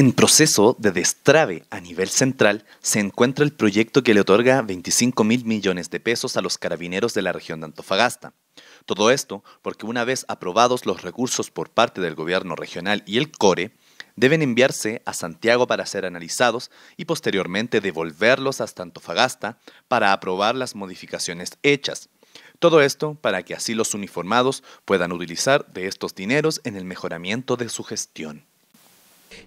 En proceso de destrave a nivel central se encuentra el proyecto que le otorga 25 mil millones de pesos a los carabineros de la región de Antofagasta. Todo esto porque una vez aprobados los recursos por parte del gobierno regional y el CORE, deben enviarse a Santiago para ser analizados y posteriormente devolverlos hasta Antofagasta para aprobar las modificaciones hechas. Todo esto para que así los uniformados puedan utilizar de estos dineros en el mejoramiento de su gestión.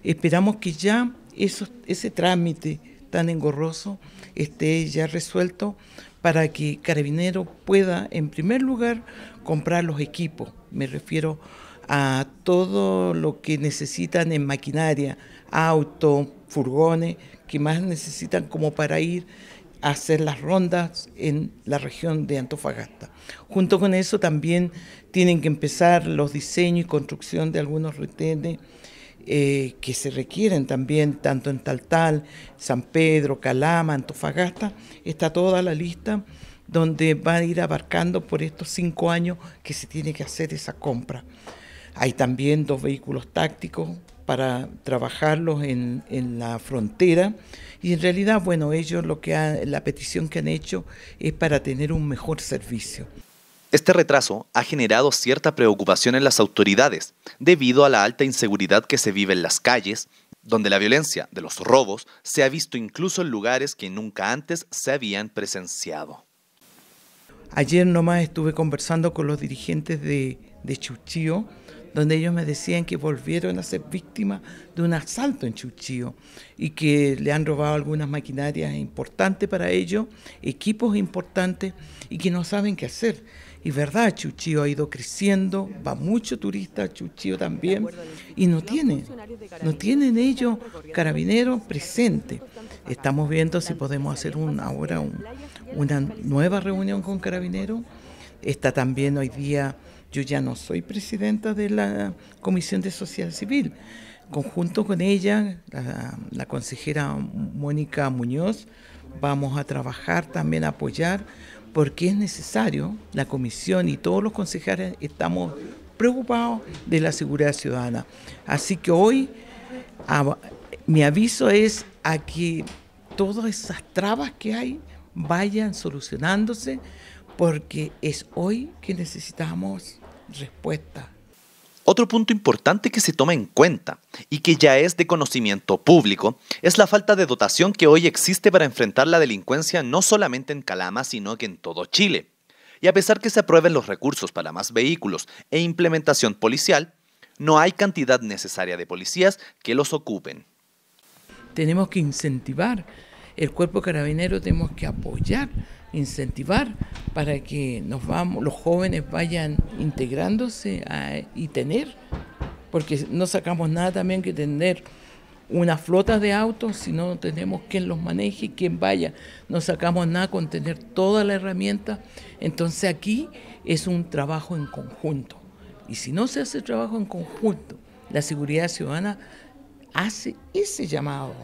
Esperamos que ya ese trámite tan engorroso esté ya resuelto para que Carabineros pueda, en primer lugar, comprar los equipos. Me refiero a todo lo que necesitan en maquinaria, auto, furgones, que más necesitan como para ir a hacer las rondas en la región de Antofagasta. Junto con eso también tienen que empezar los diseños y construcción de algunos retenes eh, que se requieren también, tanto en Taltal, San Pedro, Calama, Antofagasta, está toda la lista donde va a ir abarcando por estos cinco años que se tiene que hacer esa compra. Hay también dos vehículos tácticos para trabajarlos en, la frontera y en realidad, bueno, ellos lo que la petición que han hecho es para tener un mejor servicio. Este retraso ha generado cierta preocupación en las autoridades debido a la alta inseguridad que se vive en las calles, donde la violencia de los robos se ha visto incluso en lugares que nunca antes se habían presenciado. Ayer nomás estuve conversando con los dirigentes de, de Chuchío donde ellos me decían que volvieron a ser víctimas de un asalto en Chuchío y que le han robado algunas maquinarias importantes para ellos, equipos importantes y que no saben qué hacer. Y verdad, Chuchío ha ido creciendo, va mucho turista a Chuchío también, y no tienen, no tienen ellos carabineros presentes. Estamos viendo si podemos hacer ahora una nueva reunión con carabineros Está también hoy día, yo ya no soy presidenta de la Comisión de Sociedad Civil. Conjunto con ella, la, consejera Mónica Muñoz, vamos a trabajar también a apoyar porque es necesario, la comisión y todos los concejales estamos preocupados de la seguridad ciudadana. Así que hoy mi aviso es a que todas esas trabas que hay vayan solucionándose porque es hoy que necesitamos respuesta. Otro punto importante que se toma en cuenta y que ya es de conocimiento público es la falta de dotación que hoy existe para enfrentar la delincuencia no solamente en Calama, sino que en todo Chile. Y a pesar que se aprueben los recursos para más vehículos e implementación policial, no hay cantidad necesaria de policías que los ocupen. Tenemos que incentivar el cuerpo carabinero, tenemos que apoyar incentivar para que nos vamos, los jóvenes vayan integrándose y tener, porque no sacamos nada también que tener una flota de autos si no tenemos quien los maneje quien vaya. No sacamos nada con tener toda la herramienta. Entonces aquí es un trabajo en conjunto. Y si no se hace trabajo en conjunto, la seguridad ciudadana hace ese llamado,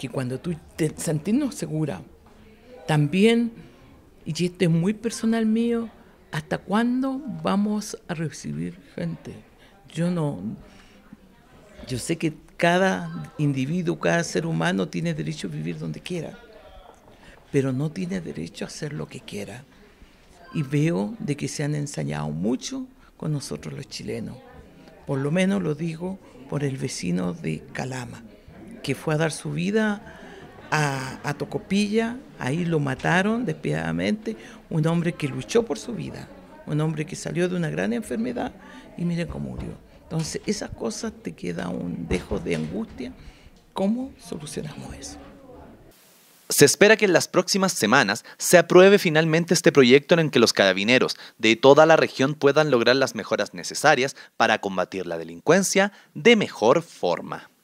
que cuando tú te sentirnos segura, también y esto es muy personal mío, ¿hasta cuándo vamos a recibir gente? Yo no, yo sé que cada individuo, cada ser humano tiene derecho a vivir donde quiera, pero no tiene derecho a hacer lo que quiera. Y veo de que se han ensañado mucho con nosotros los chilenos. Por lo menos lo digo por el vecino de Calama, que fue a dar su vida a, Tocopilla, ahí lo mataron despiadadamente, un hombre que luchó por su vida, un hombre que salió de una gran enfermedad y miren cómo murió. Entonces, esas cosas te queda un dejo de angustia. ¿Cómo solucionamos eso? Se espera que en las próximas semanas se apruebe finalmente este proyecto en el que los carabineros de toda la región puedan lograr las mejoras necesarias para combatir la delincuencia de mejor forma.